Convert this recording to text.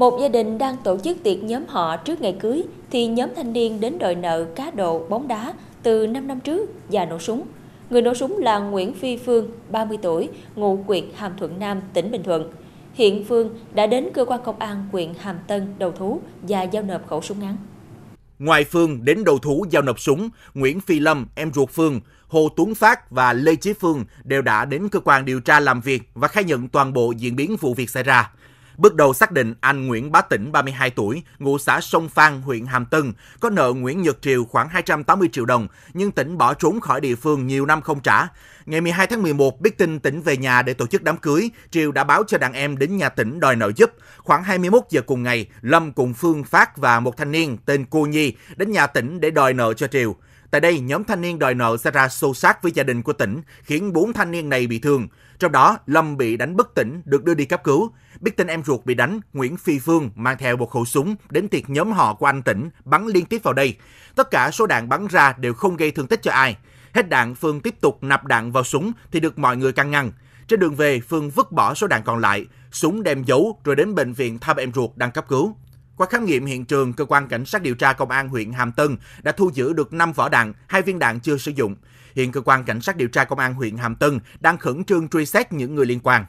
Một gia đình đang tổ chức tiệc nhóm họ trước ngày cưới thì nhóm thanh niên đến đòi nợ cá độ bóng đá từ 5 năm trước và nổ súng. Người nổ súng là Nguyễn Phi Phương, 30 tuổi, ngụ quyện Hàm Thuận Nam, tỉnh Bình Thuận. Hiện Phương đã đến cơ quan công an quyện Hàm Tân đầu thú và giao nộp khẩu súng ngắn. Ngoài Phương đến đầu thú giao nộp súng, Nguyễn Phi Lâm, em ruột Phương, Hồ Tuấn Phát và Lê Chí Phương đều đã đến cơ quan điều tra làm việc và khai nhận toàn bộ diễn biến vụ việc xảy ra. Bước đầu xác định anh Nguyễn Bá Tĩnh, 32 tuổi, ngụ xã Sông Phan, huyện Hàm Tân, có nợ Nguyễn Nhật Triều khoảng 280 triệu đồng, nhưng Tĩnh bỏ trốn khỏi địa phương nhiều năm không trả. Ngày 12 tháng 11, biết tin Tĩnh về nhà để tổ chức đám cưới, Triều đã báo cho đàn em đến nhà Tĩnh đòi nợ giúp. Khoảng 21 giờ cùng ngày, Lâm cùng Phương Phát và một thanh niên tên Cô Nhi đến nhà Tĩnh để đòi nợ cho Triều. Tại đây, nhóm thanh niên đòi nợ xảy ra xô xát với gia đình của tỉnh, khiến bốn thanh niên này bị thương. Trong đó, Lâm bị đánh bất tỉnh, được đưa đi cấp cứu. Biết tin em ruột bị đánh, Nguyễn Phi Phương mang theo một khẩu súng đến tiệc nhóm họ của anh tỉnh, bắn liên tiếp vào đây. Tất cả số đạn bắn ra đều không gây thương tích cho ai. Hết đạn, Phương tiếp tục nạp đạn vào súng thì được mọi người căn ngăn. Trên đường về, Phương vứt bỏ số đạn còn lại, súng đem giấu rồi đến bệnh viện thăm em ruột đang cấp cứu. Qua khám nghiệm hiện trường, cơ quan cảnh sát điều tra công an huyện Hàm Tân đã thu giữ được 5 vỏ đạn, hai viên đạn chưa sử dụng. Hiện cơ quan cảnh sát điều tra công an huyện Hàm Tân đang khẩn trương truy xét những người liên quan.